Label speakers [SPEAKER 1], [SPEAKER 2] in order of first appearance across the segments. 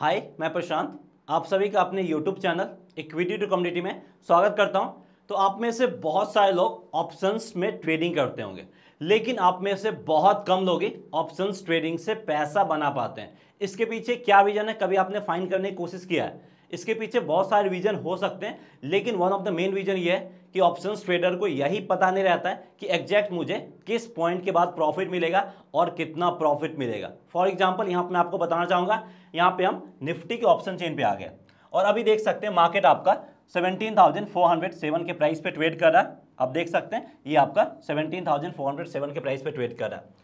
[SPEAKER 1] हाय मैं प्रशांत आप सभी का अपने YouTube channel equity to community में स्वागत करता हूं तो आप में से बहुत सारे लोग ऑप्शंस में ट्रेडिंग करते होंगे लेकिन आप में से बहुत कम लोग ही ऑप्शंस ट्रेडिंग से पैसा बना पाते हैं इसके पीछे क्या रीज़न है कभी आपने फाइंड करने की कोशिश किया है इसके पीछे बहुत सारे रीजन हो सकते हैं लेकिन one of the main reason ये है कि ऑप्शन ट्रेडर को यही पता नहीं रहता है कि एग्जैक्ट मुझे किस पॉइंट के बाद प्रॉफिट मिलेगा और कितना प्रॉफिट मिलेगा फॉर एग्जाम्पल यहाँ पर मैं आपको बताना चाहूँगा यहाँ पे हम निफ्टी के ऑप्शन चेन पे आ गए और अभी देख सकते हैं मार्केट आपका 17,407 के प्राइस पे ट्रेड कर रहा है आप देख सकते हैं ये आपका 17,407 के प्राइस पे ट्रेड कर रहा है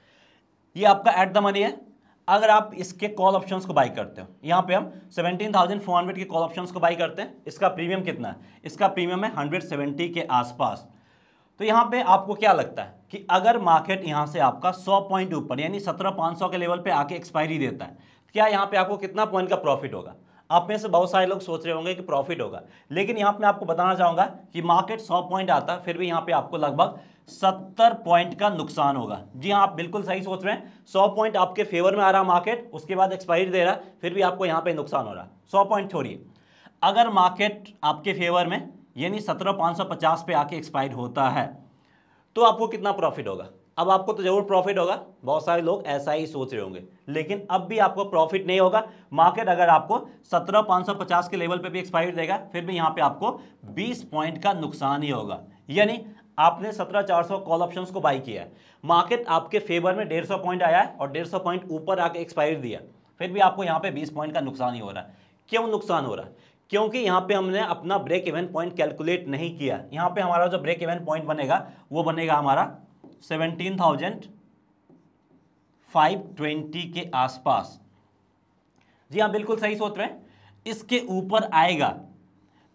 [SPEAKER 1] ये आपका एट द मनी है अगर आप इसके कॉल ऑप्शन को बाई करते हो यहाँ पे हम 17,400 के कॉल ऑप्शन को बाई करते हैं इसका प्रीमियम कितना है इसका प्रीमियम है 170 के आसपास तो यहाँ पे आपको क्या लगता है कि अगर मार्केट यहाँ से आपका 100 पॉइंट ऊपर यानी 17,500 के लेवल पे आके एक्सपायरी देता है क्या यहाँ पे आपको कितना पॉइंट का प्रॉफिट होगा आप में से बहुत सारे लोग सोच रहे होंगे कि प्रॉफिट होगा लेकिन यहाँ पे आपको बताना चाहूँगा कि मार्केट 100 पॉइंट आता फिर भी यहाँ पे आपको लगभग 70 पॉइंट का नुकसान होगा जी हाँ आप बिल्कुल सही सोच रहे हैं 100 पॉइंट आपके फेवर में आ रहा मार्केट उसके बाद एक्सपायरी दे रहा फिर भी आपको यहाँ पर नुकसान हो रहा सौ पॉइंट छोड़िए अगर मार्केट आपके फेवर में यानी सत्रह पाँच पे आके एक्सपायर होता है तो आपको कितना प्रॉफिट होगा अब आपको तो जरूर प्रॉफिट होगा बहुत सारे लोग ऐसा ही सोच रहे होंगे लेकिन अब भी आपको प्रॉफिट नहीं होगा मार्केट अगर आपको सत्रह पाँच सौ पचास के लेवल पे भी एक्सपायर देगा फिर भी यहाँ पे आपको बीस पॉइंट का नुकसान ही होगा यानी आपने सत्रह चार सौ कॉल ऑप्शंस को बाई किया है मार्केट आपके फेवर में डेढ़ सौ पॉइंट आया है और डेढ़ सौ पॉइंट ऊपर आके एक्सपायर दिया फिर भी आपको यहाँ पर बीस पॉइंट का नुकसान ही हो रहा है क्यों नुकसान हो रहा है क्योंकि यहाँ पे हमने अपना ब्रेक इवेंट पॉइंट कैलकुलेट नहीं किया यहाँ पे हमारा जो ब्रेक इवेंट पॉइंट बनेगा वो बनेगा हमारा सेवेंटीन थाउजेंड फाइव ट्वेंटी के आसपास जी हाँ बिल्कुल सही सोच रहे हैं इसके ऊपर आएगा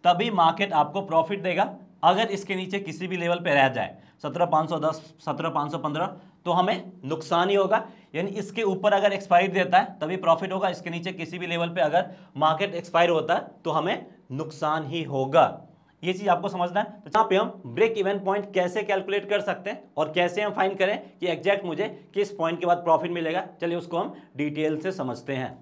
[SPEAKER 1] तभी मार्केट आपको प्रॉफिट देगा अगर इसके नीचे किसी भी लेवल पे रह जाए सत्रह पाँच सौ दस सत्रह पाँच सौ पंद्रह तो हमें नुकसान ही होगा यानी इसके ऊपर अगर एक्सपायर देता है तभी प्रॉफिट होगा इसके नीचे किसी भी लेवल पे अगर मार्केट एक्सपायर होता है तो हमें नुकसान ही होगा ये चीज़ आपको समझना है तो यहाँ पे हम ब्रेक इवन पॉइंट कैसे कैलकुलेट कर सकते हैं और कैसे हम फाइन करें कि एग्जैक्ट मुझे किस पॉइंट के बाद प्रॉफिट मिलेगा चलिए उसको हम डिटेल से समझते हैं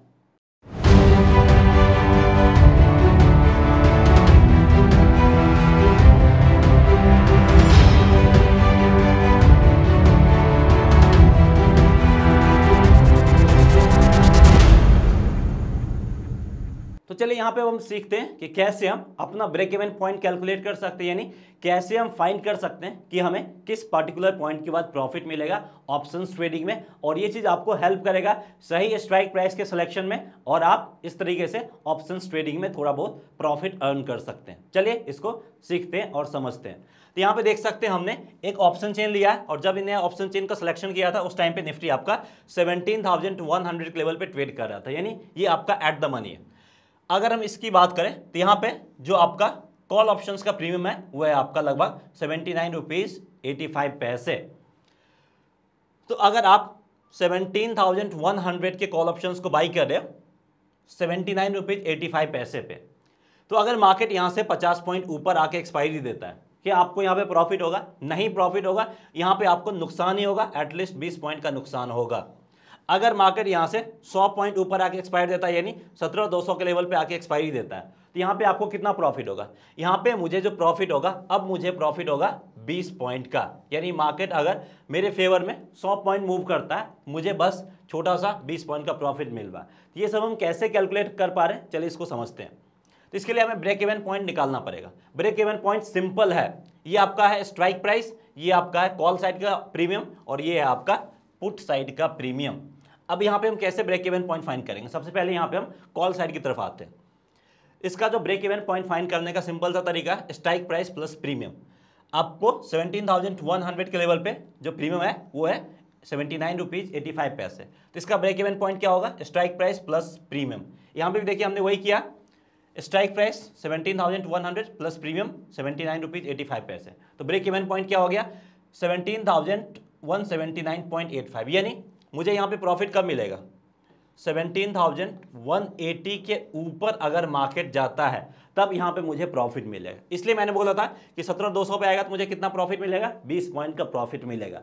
[SPEAKER 1] चलिए यहाँ पे हम सीखते हैं कि कैसे हम अपना ब्रेक इवन पॉइंट कैलकुलेट कर सकते हैं यानी कैसे हम फाइंड कर सकते हैं कि हमें किस पर्टिकुलर पॉइंट के बाद प्रॉफिट मिलेगा ऑप्शन ट्रेडिंग में और ये चीज़ आपको हेल्प करेगा सही स्ट्राइक प्राइस के सिलेक्शन में और आप इस तरीके से ऑप्शन ट्रेडिंग में थोड़ा बहुत प्रॉफिट अर्न कर सकते हैं चलिए इसको सीखते हैं और समझते हैं तो यहाँ पे देख सकते हैं हमने एक ऑप्शन चेन लिया है और जब इन्हें ऑप्शन चेन का सिलेक्शन किया था उस टाइम पे निफ्टी आपका 17,100 के लेवल पे ट्रेड कर रहा था यानी ये आपका एट द मनी है अगर हम इसकी बात करें तो यहाँ पे जो आपका कॉल ऑप्शंस का प्रीमियम है वो है आपका लगभग seventy nine rupees eighty five पैसे तो अगर आप सेवनटीन थाउजेंड वन हंड्रेड के कॉल ऑप्शंस को बाई कर रहे हो seventy nine rupees eighty five पैसे पे तो अगर मार्केट यहाँ से पचास पॉइंट ऊपर आके एक्सपायरी देता है कि आपको यहाँ पे प्रॉफिट होगा नहीं प्रॉफिट होगा यहाँ पे आपको नुकसान ही होगा एटलीस्ट बीस पॉइंट का नुकसान होगा अगर मार्केट यहाँ से 100 पॉइंट ऊपर आके एक्सपायर देता है यानी सत्रह दो सौ के लेवल पे आके एक्सपायरी देता है तो यहाँ पे आपको कितना प्रॉफिट होगा यहाँ पे मुझे जो प्रॉफिट होगा अब मुझे प्रॉफिट होगा 20 पॉइंट का यानी मार्केट अगर मेरे फेवर में 100 पॉइंट मूव करता है मुझे बस छोटा सा 20 पॉइंट का प्रॉफिट मिल रहा है तो ये सब हम कैसे कैलकुलेट कर पा रहे हैं चलिए इसको समझते हैं तो इसके लिए हमें ब्रेक इवन पॉइंट निकालना पड़ेगा ब्रेक इवन पॉइंट सिंपल है ये आपका है स्ट्राइक प्राइस ये आपका है कॉल साइड का प्रीमियम और ये है आपका पुट साइड का प्रीमियम अब यहाँ पे हम कैसे ब्रेक इवन पॉइंट फाइन करेंगे सबसे पहले यहाँ पे हम कॉल साइड की तरफ आते हैं इसका जो ब्रेक इवन पॉइंट फाइन करने का सिंपल सा तरीका स्ट्राइक प्राइस प्लस प्रीमियम आपको 17,100 के लेवल पे जो प्रीमियम है वो है seventy nine rupees eighty five पैसे तो इसका ब्रेक इवन पॉइंट क्या होगा स्ट्राइक प्राइस प्लस प्रीमियम यहाँ पर देखिए हमने वही किया strike price seventeen thousand one hundred plus premium seventy nine rupees eighty five पैसे तो ब्रेक इवन पॉइंट क्या हो गया seventeen thousand one seventy nine point eight five यानी मुझे यहाँ पे प्रॉफिट कब मिलेगा सेवनटीन थाउजेंड वन एटी के ऊपर अगर मार्केट जाता है तब यहाँ पे मुझे प्रॉफिट मिलेगा इसलिए मैंने बोला था कि सत्रह दो सौ पे आएगा तो मुझे कितना प्रॉफिट मिलेगा बीस पॉइंट का प्रॉफिट मिलेगा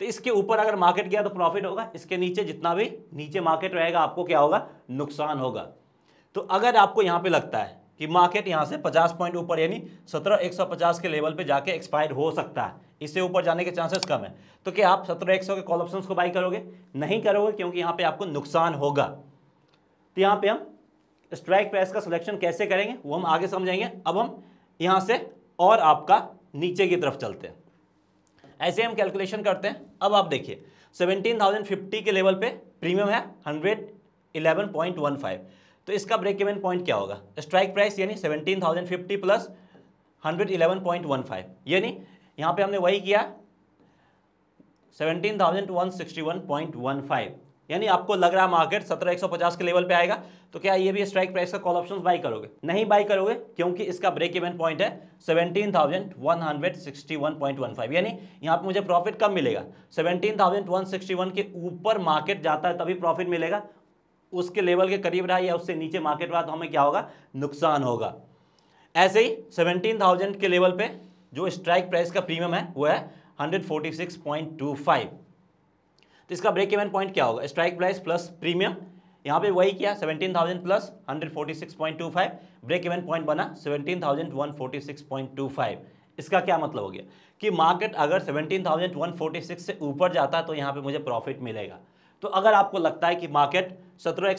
[SPEAKER 1] तो इसके ऊपर अगर मार्केट गया तो प्रॉफिट होगा इसके नीचे जितना भी नीचे मार्केट रहेगा आपको क्या होगा नुकसान होगा तो अगर आपको यहाँ पर लगता है कि मार्केट यहाँ से पचास पॉइंट ऊपर यानी सौ पचास के लेवल पर जाके एक्सपायर हो सकता है इससे ऊपर जाने के चांसेस कम है तो क्या आप सत्रह एक सौ के कॉल ऑप्शन को बाई करोगे नहीं करोगे क्योंकि यहाँ पे आपको नुकसान होगा तो यहाँ पे हम स्ट्राइक प्राइस का सिलेक्शन कैसे करेंगे वो हम आगे समझेंगे अब हम यहाँ से और आपका नीचे की तरफ चलते हैं ऐसे हम कैलकुलेशन करते हैं अब आप देखिए फिफ्टी के लेवल पे प्रीमियम है फाइव तो इसका ब्रेक इवन पॉइंट क्या होगा स्ट्राइक प्राइस यानी 17,050 प्लस 111.15 यानी यहाँ पे हमने वही किया 17,161.15 यानी आपको लग रहा है मार्केट 17,150 के लेवल पे आएगा तो क्या ये भी स्ट्राइक प्राइस का कॉल ऑप्शन बाई करोगे नहीं बाई करोगे क्योंकि इसका ब्रेक इवन पॉइंट है 17,161.15 यानी यहाँ पे मुझे प्रॉफिट कम मिलेगा 17,161 के ऊपर मार्केट जाता है तभी प्रॉफिट मिलेगा उसके लेवल के करीब रहा या उससे नीचे मार्केट रहा तो हमें क्या होगा नुकसान होगा ऐसे ही 17,000 के लेवल पे जो स्ट्राइक प्राइस का प्रीमियम है वो है 146.25 तो इसका ब्रेक इवन पॉइंट क्या होगा स्ट्राइक प्राइस प्लस प्रीमियम यहाँ पे वही किया 17,000 प्लस 146.25 ब्रेक इवन पॉइंट बना 17,146.25 इसका क्या मतलब हो गया कि मार्केट अगर 17,146 से ऊपर जाता है तो यहाँ पे मुझे प्रॉफिट मिलेगा तो अगर आपको लगता है कि मार्केट सत्रह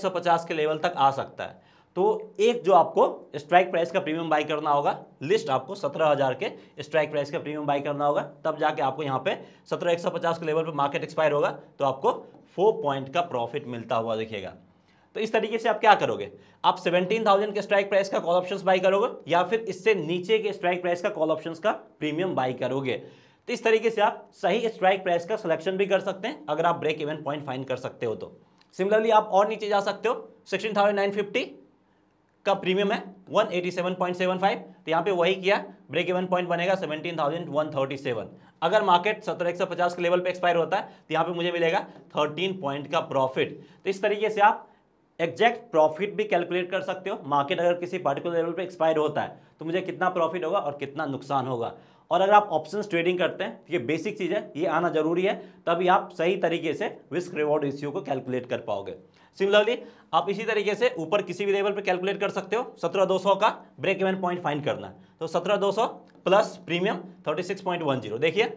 [SPEAKER 1] के लेवल तक आ सकता है तो एक जो आपको स्ट्राइक प्राइस का प्रीमियम बाई करना होगा लिस्ट आपको सत्रह हज़ार के स्ट्राइक प्राइस का प्रीमियम बाई करना होगा तब जाके आपको यहाँ पे सत्रह एक सौ पचास के लेवल पे मार्केट एक्सपायर होगा तो आपको फोर पॉइंट का प्रॉफिट मिलता हुआ दिखेगा तो इस तरीके से आप क्या करोगे आप सेवेंटीन थाउजेंड के स्ट्राइक प्राइस का कॉल ऑप्शन बाई करोगे या फिर इससे नीचे के स्ट्राइक प्राइस का कॉल ऑप्शन का प्रीमियम बाई करोगे तो इस तरीके से आप सही स्ट्राइक प्राइस का सिलेक्शन भी कर सकते हैं अगर आप ब्रेक इवन पॉइंट फाइन कर सकते हो तो सिमिलरली आप और नीचे जा सकते हो सिक्सटीन थाउजेंड नाइन फिफ्टी का प्रीमियम है 187.75 तो यहाँ पे वही किया ब्रेक इवन पॉइंट बनेगा 17,137 अगर मार्केट 17,150 के लेवल पे एक्सपायर होता है तो यहाँ पे मुझे मिलेगा 13 पॉइंट का प्रॉफिट तो इस तरीके से आप एग्जैक्ट प्रॉफिट भी कैलकुलेट कर सकते हो मार्केट अगर किसी पर्टिकुलर लेवल पर एक्सपायर होता है तो मुझे कितना प्रॉफिट होगा और कितना नुकसान होगा और अगर आप ऑप्शन ट्रेडिंग करते हैं तो ये बेसिक चीज़ है ये आना जरूरी है तभी आप सही तरीके से रिस्क रिवॉर्ड रेशियो को कैलकुलेट कर पाओगे सिमिलरली आप इसी तरीके से ऊपर किसी भी लेवल पर कैलकुलेट कर सकते हो सत्रह दो सौ का ब्रेक इवन पॉइंट फाइंड करना तो सत्रह दो सौ plus premium thirty six point one zero देखिए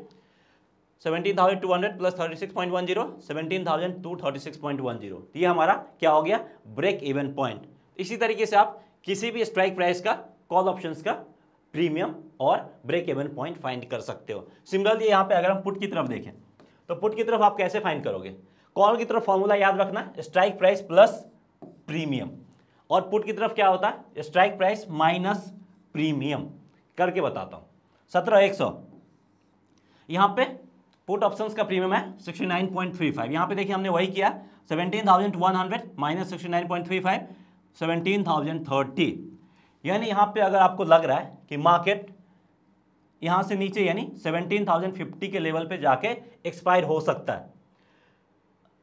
[SPEAKER 1] seventeen thousand two hundred plus thirty six point one zero seventeen thousand two thirty six point one zero ये हमारा क्या हो गया ब्रेक इवन पॉइंट इसी तरीके से आप किसी भी स्ट्राइक प्राइस का कॉल ऑप्शन का प्रीमियम और ब्रेक इवन पॉइंट फाइंड कर सकते हो सिमिलरली यहाँ पे अगर हम पुट की तरफ देखें तो पुट की तरफ आप कैसे फाइंड करोगे कॉल की तरफ फॉर्मूला याद रखना स्ट्राइक प्राइस प्लस प्रीमियम और पुट की तरफ क्या होता है स्ट्राइक प्राइस माइनस प्रीमियम करके बताता हूँ सत्रह एक सौ यहाँ पे पुट ऑप्शंस का प्रीमियम है sixty nine point three five यहाँ पे देखिए हमने वही किया seventeen thousand one hundred minus sixty nine point three five seventeen thousand thirty यानी यहाँ पे अगर आपको लग रहा है कि मार्केट यहाँ से नीचे यानी सेवनटीन थाउजेंड फिफ्टी के लेवल पे जाके एक्सपायर हो सकता है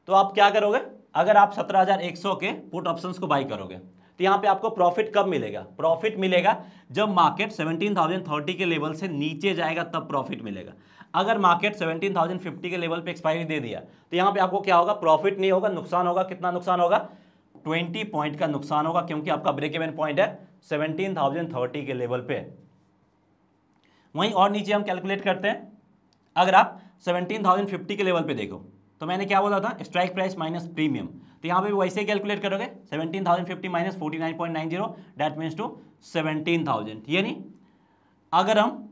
[SPEAKER 1] तो आप क्या करोगे अगर आप 17,100 के पुट ऑप्शंस को बाई करोगे तो यहाँ पे आपको प्रॉफिट कब मिलेगा प्रॉफिट मिलेगा जब मार्केट 17,030 के लेवल से नीचे जाएगा तब प्रॉफिट मिलेगा अगर मार्केट 17,050 के लेवल पे एक्सपायरी दे दिया तो यहाँ पे आपको क्या होगा प्रॉफिट नहीं होगा नुकसान होगा कितना नुकसान होगा 20 पॉइंट का नुकसान होगा क्योंकि आपका ब्रेक इवन पॉइंट है थर्टी के लेवल पे वहीं और नीचे हम कैलकुलेट करते हैं अगर आप फिफ्टी के लेवल पे देखो तो मैंने क्या बोला था स्ट्राइक प्राइस माइनस प्रीमियम तो यहाँ पे भी वैसे कैलकुलेट करोगे seventeen thousand fifty minus forty nine point nine zero that means to seventeen thousand यानी अगर हम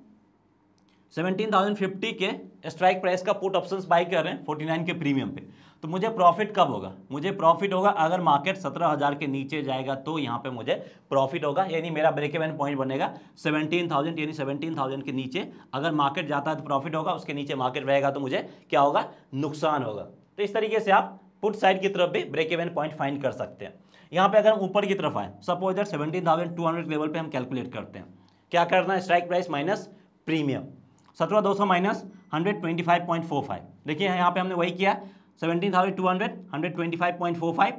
[SPEAKER 1] सेवनटीन थाउजेंड फिफ्टी के स्ट्राइक प्राइस का पुट ऑप्शन बाई कर रहे हैं फोर्टी नाइन के प्रीमियम पे तो मुझे प्रॉफिट कब होगा मुझे प्रॉफिट होगा अगर मार्केट सत्रह हज़ार के नीचे जाएगा तो यहाँ पे मुझे प्रॉफिट होगा यानी मेरा ब्रेक एवन पॉइंट बनेगा सेवनटीन थाउजेंड यानी सेवनटीन थाउजेंड के नीचे अगर मार्केट जाता है तो प्रॉफिट होगा उसके नीचे मार्केट रहेगा तो मुझे क्या होगा नुकसान होगा तो इस तरीके से आप पुट साइड की तरफ भी ब्रेक एवन पॉइंट फाइंड कर सकते हैं यहाँ पे अगर हम ऊपर की तरफ आए सपोज इधर seventeen thousand two hundred level पर हम कैलकुलेट करते हैं क्या करना है स्ट्राइक प्राइस माइनस प्रीमियम सत्रह दो सौ minus hundred twenty five point four five देखिए यहाँ पे हमने वही किया seventeen thousand two hundred hundred twenty five point four five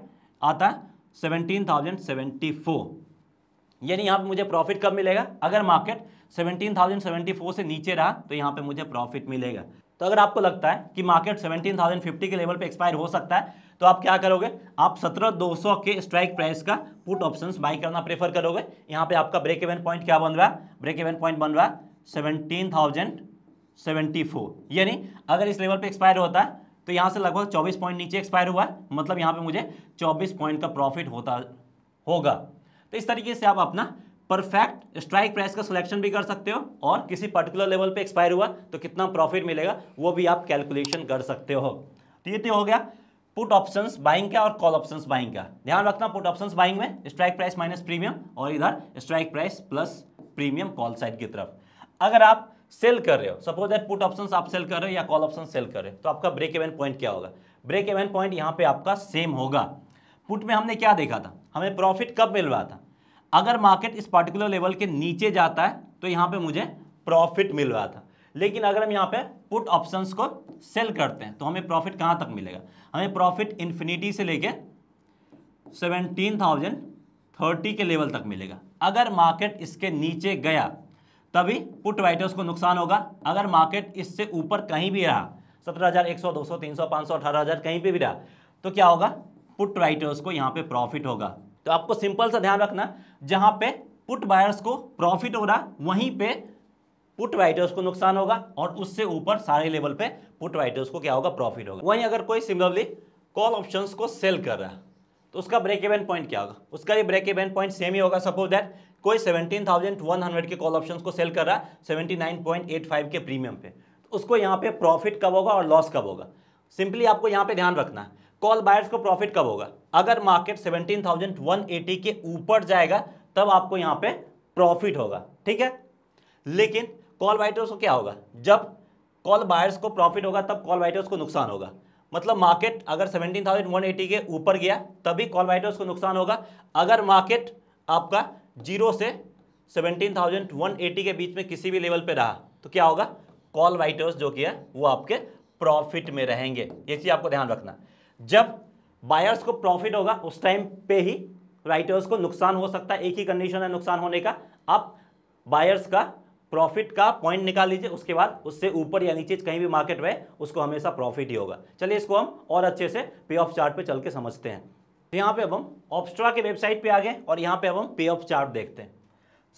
[SPEAKER 1] आता है सेवनटीन थाउजेंड सेवेंटी फोर यानी यहाँ पर मुझे प्रॉफिट कब मिलेगा अगर market seventeen thousand seventy four से नीचे रहा तो यहाँ पे मुझे प्रॉफिट मिलेगा तो अगर आपको लगता है कि मार्केट 17,050 के लेवल पे एक्सपायर हो सकता है तो आप क्या करोगे आप 17,200 के स्ट्राइक प्राइस का पुट ऑप्शंस बाई करना प्रेफर करोगे यहाँ पे आपका ब्रेक इवन पॉइंट क्या बन रहा है ब्रेक इवन पॉइंट बन रहा है सेवनटीन यानी अगर इस लेवल पे एक्सपायर होता है तो यहाँ से लगभग चौबीस पॉइंट नीचे एक्सपायर हुआ है मतलब यहाँ पर मुझे चौबीस पॉइंट का प्रॉफिट होता होगा तो इस तरीके से आप अपना परफेक्ट स्ट्राइक प्राइस का सिलेक्शन भी कर सकते हो और किसी पर्टिकुलर लेवल पे एक्सपायर हुआ तो कितना प्रॉफिट मिलेगा वो भी आप कैलकुलेशन कर सकते हो तो ये तो हो गया पुट ऑप्शंस बाइंग का और कॉल ऑप्शंस बाइंग का ध्यान रखना पुट ऑप्शंस बाइंग में स्ट्राइक प्राइस माइनस प्रीमियम और इधर strike price plus premium call side की तरफ अगर आप सेल कर रहे हो सपोज दैट पुट ऑप्शन आप सेल कर रहे हो या कॉल ऑप्शन सेल कर रहे हो तो आपका ब्रेक इवन पॉइंट क्या होगा ब्रेक इवन पॉइंट यहाँ पे आपका सेम होगा पुट में हमने क्या देखा था हमें प्रॉफिट कब मिल रहा था अगर मार्केट इस पर्टिकुलर लेवल के नीचे जाता है तो यहाँ पे मुझे प्रॉफिट मिल रहा था लेकिन अगर हम यहाँ पे पुट ऑप्शंस को सेल करते हैं तो हमें प्रॉफिट कहाँ तक मिलेगा हमें प्रॉफिट इन्फिनिटी से लेके सेवेंटीन थाउजेंड थर्टी के लेवल तक मिलेगा अगर मार्केट इसके नीचे गया तभी पुट राइटर्स को नुकसान होगा अगर मार्केट इससे ऊपर कहीं भी रहा सत्रह हज़ार एक सौ दो सौ तीन सौ पाँच सौ अठारह हज़ार कहीं पर भी रहा तो क्या होगा पुट राइटर्स को यहाँ पे प्रॉफिट होगा तो आपको सिंपल सा ध्यान रखना जहाँ पे पुट बायर्स को प्रॉफिट हो रहा वहीं पे पुट राइटर्स को नुकसान होगा और उससे ऊपर सारे लेवल पे पुट राइटर्स को क्या होगा प्रॉफिट होगा वहीं अगर कोई सिमिलरली कॉल ऑप्शन को सेल कर रहा है तो उसका ब्रेक इवेंट पॉइंट क्या होगा उसका भी ब्रेक इवेंट पॉइंट सेम ही होगा सपोज दैट कोई 17,100 के कॉल ऑप्शंस को सेल कर रहा है 79.85 के प्रीमियम पे तो उसको यहाँ पे प्रॉफिट कब होगा और लॉस कब होगा सिंपली आपको यहाँ पे ध्यान रखना है कॉल बायर्स को प्रॉफिट कब होगा अगर मार्केट 17,180 के ऊपर जाएगा तब आपको यहाँ पे प्रॉफिट होगा ठीक है लेकिन कॉल बाइटर्स को क्या होगा जब कॉल बायर्स को प्रॉफिट होगा तब कॉल बाइटर्स को नुकसान होगा मतलब मार्केट अगर 17,180 के ऊपर गया तभी कॉल बाइटर्स को नुकसान होगा अगर मार्केट आपका जीरो से थाउजेंड वन एटी के बीच में किसी भी लेवल पे रहा तो क्या होगा कॉल वाइटर्स जो कि है वो आपके प्रॉफिट में रहेंगे ये चीज़ आपको ध्यान रखना जब बायर्स को प्रॉफिट होगा उस टाइम पे ही राइटर्स को नुकसान हो सकता है एक ही कंडीशन है नुकसान होने का आप बायर्स का प्रॉफिट का पॉइंट निकाल लीजिए उसके बाद उससे ऊपर या नीचे कहीं भी मार्केट में उसको हमेशा प्रॉफिट ही होगा चलिए इसको हम और अच्छे से पे ऑफ चार्ट पे चल के समझते हैं तो यहाँ पे अब हम ऑप्स्ट्रा के वेबसाइट पे आ गए और यहाँ पे अब हम पे ऑफ चार्ट देखते हैं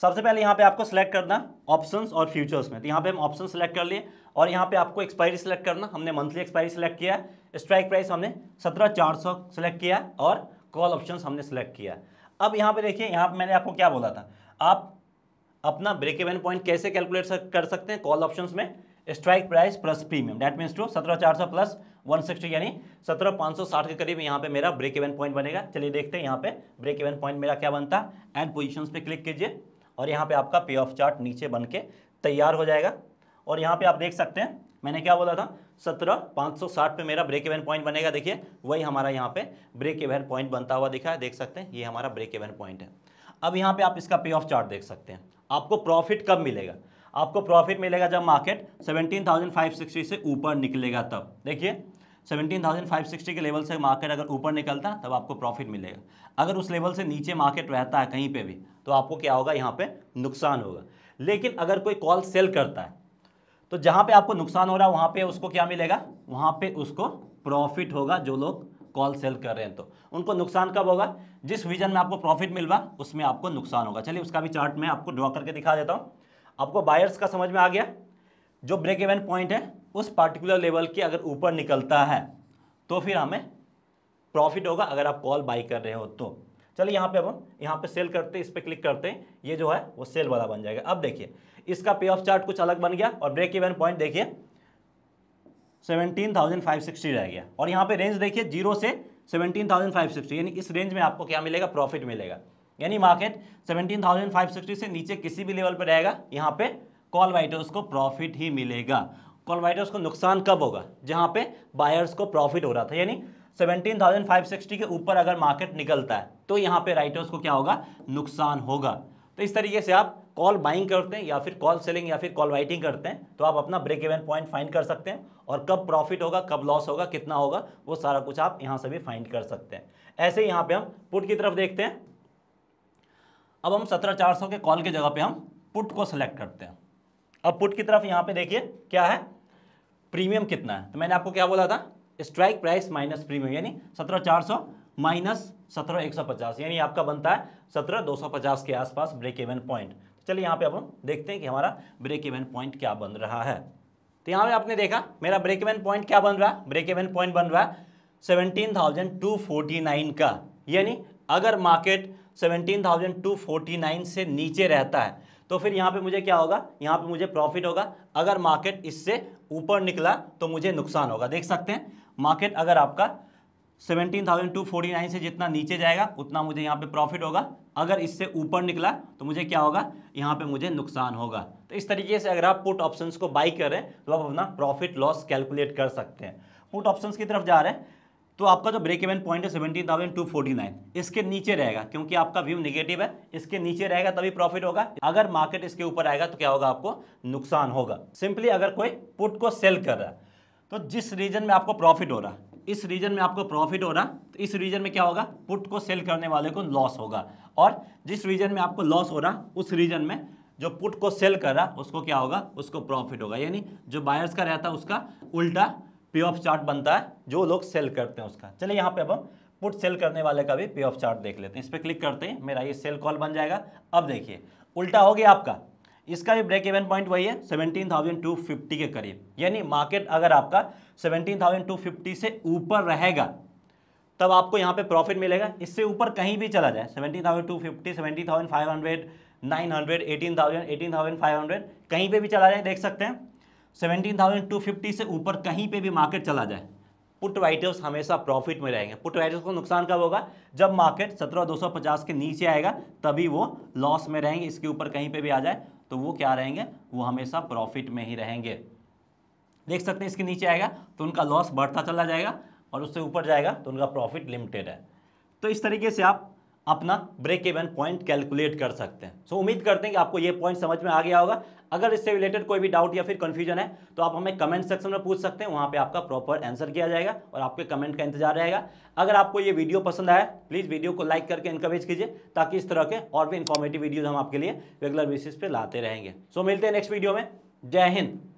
[SPEAKER 1] सबसे पहले यहाँ पे आपको सिलेक्ट करना ऑप्शंस और फ्यूचर्स में तो यहाँ पे हम ऑप्शन सेलेक्ट कर लिए और यहाँ पे आपको एक्सपायरी सेलेक्ट करना हमने मंथली एक्सपायरी सिलेक्ट किया स्ट्राइक प्राइस हमने सत्रह चार सौ सेलेक्ट किया और कॉल ऑप्शन हमने सेलेक्ट किया अब यहाँ पे देखिए यहाँ पे मैंने आपको क्या बोला था आप अपना ब्रेक एवन पॉइंट कैसे कैलकुलेट कर सकते हैं कॉल ऑप्शन में strike price plus premium that means to सत्रह चार सौ प्लस वन सिक्सटी यानी सत्रह पाँच सौ साठ के करीब यहाँ पे मेरा ब्रेक इवन पॉइंट बनेगा चलिए देखते हैं यहाँ पे ब्रेक इवन पॉइंट मेरा क्या बनता है एंड पोजिशन पे क्लिक कीजिए और यहाँ पे आपका पे ऑफ चार्ट नीचे बन के तैयार हो जाएगा और यहाँ पे आप देख सकते हैं मैंने क्या बोला था सत्रह पाँच सौ साठ पे मेरा ब्रेक इवन पॉइंट बनेगा देखिए वही हमारा यहाँ पे ब्रेक इवन पॉइंट बनता हुआ दिखा है देख सकते हैं ये हमारा ब्रेक इवन पॉइंट है अब यहाँ पे आप इसका पे ऑफ चार्ट देख सकते हैं आपको प्रॉफिट कब मिलेगा आपको प्रॉफिट मिलेगा जब मार्केट 17,560 से ऊपर निकलेगा तब देखिए 17,560 के लेवल से मार्केट अगर ऊपर निकलता तब आपको प्रॉफिट मिलेगा अगर उस लेवल से नीचे मार्केट रहता है कहीं पे भी तो आपको क्या होगा यहाँ पे नुकसान होगा लेकिन अगर कोई कॉल सेल करता है तो जहाँ पे आपको नुकसान हो रहा है वहाँ पे उसको क्या मिलेगा वहाँ पे उसको प्रॉफिट होगा जो लोग कॉल सेल कर रहे हैं तो उनको नुकसान कब होगा जिस विजन में आपको प्रॉफिट मिलवा उसमें आपको नुकसान होगा चलिए उसका भी चार्ट मैं आपको ड्रॉ करके दिखा देता हूँ आपको बायर्स का समझ में आ गया जो ब्रेक इवन पॉइंट है उस पार्टिकुलर लेवल के अगर ऊपर निकलता है तो फिर हमें प्रॉफिट होगा अगर आप कॉल बाई कर रहे हो तो चलिए यहाँ पे अब हम यहाँ पे सेल करते हैं इस पर क्लिक करते हैं ये जो है वो सेल वाला बन जाएगा अब देखिए इसका पे ऑफ चार्ट कुछ अलग बन गया और ब्रेक इवन पॉइंट देखिए 17,560 रह गया और यहाँ पे रेंज देखिए जीरो से 17,560 यानी इस रेंज में आपको क्या मिलेगा प्रॉफिट मिलेगा यानी मार्केट 17,560 से नीचे किसी भी लेवल पर रहेगा यहाँ पे कॉल वाइटर्स को प्रॉफिट ही मिलेगा कॉल वाइटर्स को नुकसान कब होगा जहाँ पे बायर्स को प्रॉफिट हो रहा था यानी 17,560 के ऊपर अगर मार्केट निकलता है तो यहाँ पे राइटर्स को क्या होगा नुकसान होगा तो इस तरीके से आप कॉल बाइंग करते हैं या फिर कॉल सेलिंग या फिर कॉल वाइटिंग करते हैं तो आप अपना ब्रेक इवन पॉइंट फाइंड कर सकते हैं और कब प्रॉफिट होगा कब लॉस होगा कितना होगा वो सारा कुछ आप यहाँ से भी फाइंड कर सकते हैं ऐसे यहाँ पे हम पुट की तरफ देखते हैं अब हम सत्रह चार सौ के कॉल के जगह पे हम पुट को सिलेक्ट करते हैं अब पुट की तरफ यहाँ पे देखिए क्या है प्रीमियम कितना है तो मैंने आपको क्या बोला था स्ट्राइक प्राइस माइनस प्रीमियम यानी सत्रह चार सौ माइनस सत्रह एक सौ पचास यानी आपका बनता है सत्रह दो सौ पचास के आसपास ब्रेक इवन पॉइंट चलिए यहाँ पे अब हम देखते हैं कि हमारा ब्रेक इवन पॉइंट क्या बन रहा है तो यहाँ पर आपने देखा मेरा ब्रेक इवन पॉइंट क्या बन रहा है ब्रेक इवन पॉइंट बन रहा है seventeen thousand two forty nine का यानी अगर मार्केट 17,249 से नीचे रहता है तो फिर यहाँ पे मुझे क्या होगा यहाँ पे मुझे प्रॉफिट होगा अगर मार्केट इससे ऊपर निकला तो मुझे नुकसान होगा देख सकते हैं मार्केट अगर आपका 17,249 से जितना नीचे जाएगा उतना मुझे यहाँ पे प्रॉफिट होगा अगर इससे ऊपर निकला तो मुझे क्या होगा यहाँ पे मुझे नुकसान होगा तो इस तरीके से अगर आप पुट ऑप्शंस को बाई करें तो आप अपना प्रॉफिट लॉस कैलकुलेट कर सकते हैं पुट ऑप्शंस की तरफ जा रहे हैं तो आपका जो ब्रेक इवन पॉइंट है seventeen thousand two forty nine इसके नीचे रहेगा क्योंकि आपका व्यू निगेटिव है इसके नीचे रहेगा तभी प्रॉफिट होगा अगर मार्केट इसके ऊपर आएगा तो क्या होगा आपको नुकसान होगा सिंपली अगर कोई पुट को सेल कर रहा है तो जिस रीजन में आपको प्रॉफिट हो रहा है इस रीजन में आपको प्रॉफिट हो रहा तो इस रीजन में क्या होगा पुट को सेल करने वाले को लॉस होगा और जिस रीजन में आपको लॉस हो रहा उस रीजन में जो पुट को सेल कर रहा उसको क्या होगा उसको प्रॉफिट होगा यानी जो बायर्स का रहता उसका उल्टा पे ऑफ चार्ट बनता है जो लोग सेल करते हैं उसका चलिए यहाँ पे अब हम पुट सेल करने वाले का भी पे ऑफ चार्ट देख लेते हैं इस पर क्लिक करते हैं मेरा ये सेल कॉल बन जाएगा अब देखिए उल्टा हो गया आपका इसका भी ब्रेक इवन पॉइंट वही है सेवनटीन थाउजेंड टू फिफ्टी के करीब यानी मार्केट अगर आपका सेवनटीन थाउजेंड टू फिफ्टी से ऊपर रहेगा तब आपको यहाँ पे प्रॉफिट मिलेगा इससे ऊपर कहीं भी चला जाए seventy thousand two fifty seventy thousand five hundred nine hundred eighteen thousand eighteen thousand five hundred कहीं पे भी चला जाए देख सकते हैं 17,250 से ऊपर कहीं पे भी मार्केट चला जाए पुट राइटर्स हमेशा प्रॉफिट में रहेंगे पुट राइटर्स को नुकसान कब होगा जब मार्केट 17,250 के नीचे आएगा तभी वो लॉस में रहेंगे इसके ऊपर कहीं पे भी आ जाए तो वो क्या रहेंगे वो हमेशा प्रॉफिट में ही रहेंगे देख सकते हैं इसके नीचे आएगा तो उनका लॉस बढ़ता चला जाएगा और उससे ऊपर जाएगा तो उनका प्रॉफिट लिमिटेड है तो इस तरीके से आप अपना ब्रेक इवन पॉइंट कैलकुलेट कर सकते हैं सो so, उम्मीद करते हैं कि आपको ये पॉइंट समझ में आ गया होगा अगर इससे रिलेटेड कोई भी डाउट या फिर कन्फ्यूजन है तो आप हमें कमेंट सेक्शन में पूछ सकते हैं वहाँ पे आपका प्रॉपर आंसर किया जाएगा और आपके कमेंट का इंतजार रहेगा अगर आपको ये वीडियो पसंद आया प्लीज़ वीडियो को लाइक करके इनकरेज कीजिए ताकि इस तरह के और भी इन्फॉर्मेटिव वीडियोज़ हम आपके लिए रेगुलर बेसिस पर लाते रहेंगे सो so, मिलते हैं नेक्स्ट वीडियो में जय हिंद